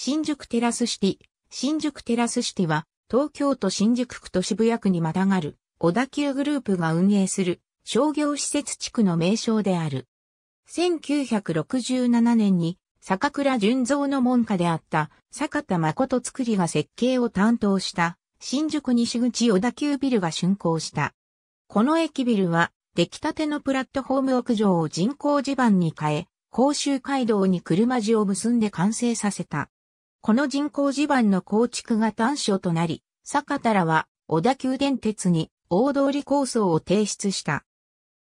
新宿テラスシティ。新宿テラスシティは、東京都新宿区と渋谷区にまたがる、小田急グループが運営する、商業施設地区の名称である。1967年に、坂倉純造の門下であった、坂田誠作りが設計を担当した、新宿西口小田急ビルが竣工した。この駅ビルは、出来たてのプラットフォーム屋上を人工地盤に変え、甲州街道に車路を結んで完成させた。この人工地盤の構築が短所となり、坂田らは小田急電鉄に大通り構想を提出した。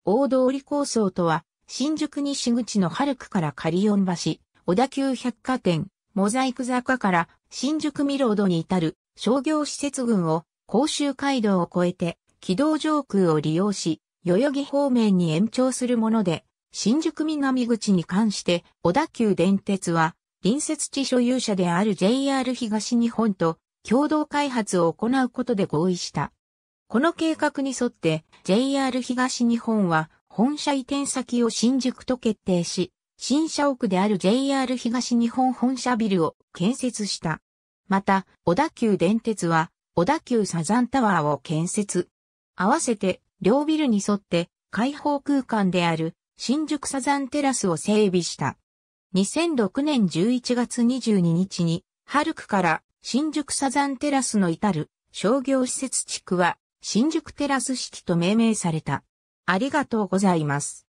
大通り構想とは、新宿西口の春区からカリオン橋、小田急百貨店、モザイク坂から新宿ミロードに至る商業施設群を甲州街道を越えて軌道上空を利用し、代々木方面に延長するもので、新宿南口に関して小田急電鉄は隣接地所有者である JR 東日本と共同開発を行うことで合意した。この計画に沿って JR 東日本は本社移転先を新宿と決定し、新社屋である JR 東日本本社ビルを建設した。また、小田急電鉄は小田急サザンタワーを建設。合わせて両ビルに沿って開放空間である新宿サザンテラスを整備した。2006年11月22日に、ハルクから新宿サザンテラスの至る商業施設地区は新宿テラス式と命名された。ありがとうございます。